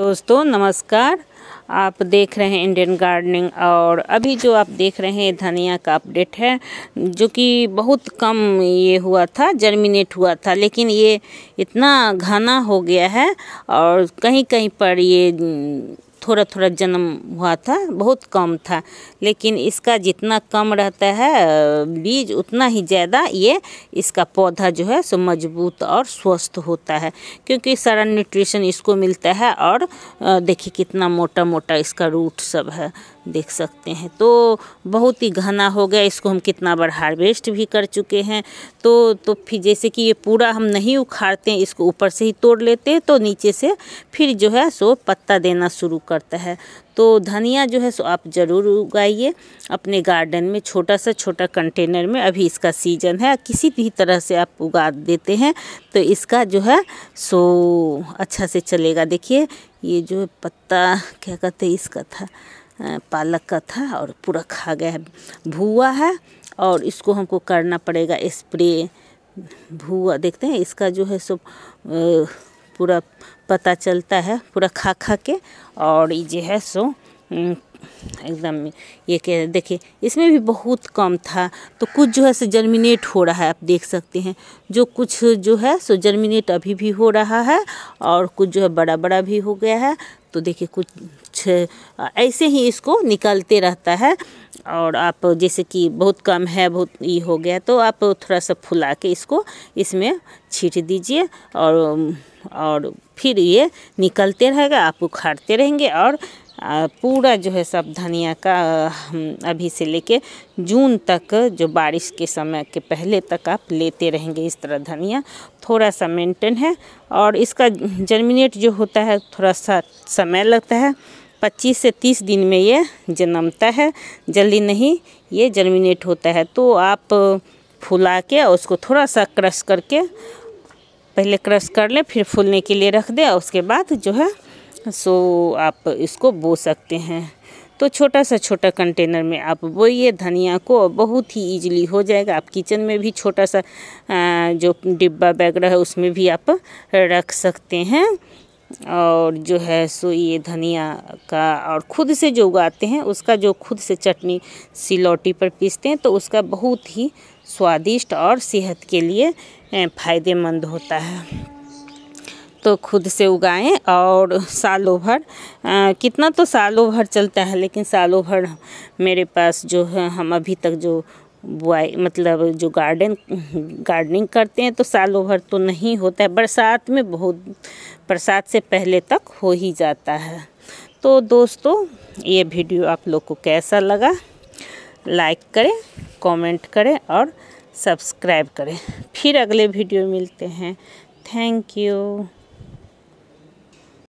दोस्तों नमस्कार आप देख रहे हैं इंडियन गार्डनिंग और अभी जो आप देख रहे हैं धनिया का अपडेट है जो कि बहुत कम ये हुआ था जर्मिनेट हुआ था लेकिन ये इतना घना हो गया है और कहीं कहीं पर ये थोड़ा थोड़ा जन्म हुआ था बहुत कम था लेकिन इसका जितना कम रहता है बीज उतना ही ज़्यादा ये इसका पौधा जो है सो मजबूत और स्वस्थ होता है क्योंकि सारा न्यूट्रिशन इसको मिलता है और देखिए कितना मोटा मोटा इसका रूट सब है देख सकते हैं तो बहुत ही घना हो गया इसको हम कितना बार हार्वेस्ट भी कर चुके हैं तो तो फिर जैसे कि ये पूरा हम नहीं उखाड़ते हैं इसको ऊपर से ही तोड़ लेते हैं तो नीचे से फिर जो है सो पत्ता देना शुरू करता है तो धनिया जो है सो आप ज़रूर उगाइए अपने गार्डन में छोटा सा छोटा कंटेनर में अभी इसका सीजन है किसी भी तरह से आप उगा देते हैं तो इसका जो है सो अच्छा से चलेगा देखिए ये जो पत्ता क्या कहते हैं इसका था पालक का था और पूरा खा गया है भूआ है और इसको हमको करना पड़ेगा स्प्रे भूआ देखते हैं इसका जो है सो पूरा पता चलता है पूरा खा खा के और ये है सो एकदम ये कह देखिए इसमें भी बहुत कम था तो कुछ जो है सो जर्मिनेट हो रहा है आप देख सकते हैं जो कुछ जो है सो जर्मिनेट अभी भी हो रहा है और कुछ जो है बड़ा बड़ा भी हो गया है तो देखिए कुछ ऐसे ही इसको निकलते रहता है और आप जैसे कि बहुत कम है बहुत ये हो गया तो आप थोड़ा सा फुला के इसको इसमें छीट दीजिए और और फिर ये निकलते रहेगा आप उखाड़ते रहेंगे और पूरा जो है सब धनिया का अभी से लेके जून तक जो बारिश के समय के पहले तक आप लेते रहेंगे इस तरह धनिया थोड़ा सा मेंटेन है और इसका जर्मिनेट जो होता है थोड़ा सा समय लगता है 25 से 30 दिन में ये जन्मता है जल्दी नहीं ये जर्मिनेट होता है तो आप फुला के उसको थोड़ा सा क्रश करके पहले क्रश कर लें फिर फूलने के लिए रख दें और उसके बाद जो है सो आप इसको बो सकते हैं तो छोटा सा छोटा कंटेनर में आप बोइए धनिया को बहुत ही इजीली हो जाएगा आप किचन में भी छोटा सा जो डिब्बा वगैरह है उसमें भी आप रख सकते हैं और जो है सो ये धनिया का और खुद से जो उगाते हैं उसका जो खुद से चटनी सिलौटी पर पीसते हैं तो उसका बहुत ही स्वादिष्ट और सेहत के लिए फ़ायदेमंद होता है तो खुद से उगाएं और सालों भर आ, कितना तो सालों भर चलता है लेकिन सालों भर मेरे पास जो है हम अभी तक जो बुआई मतलब जो गार्डन गार्डनिंग करते हैं तो सालों भर तो नहीं होता है बरसात में बहुत बरसात से पहले तक हो ही जाता है तो दोस्तों ये वीडियो आप लोग को कैसा लगा लाइक करें कमेंट करें और सब्सक्राइब करें फिर अगले वीडियो मिलते हैं थैंक यू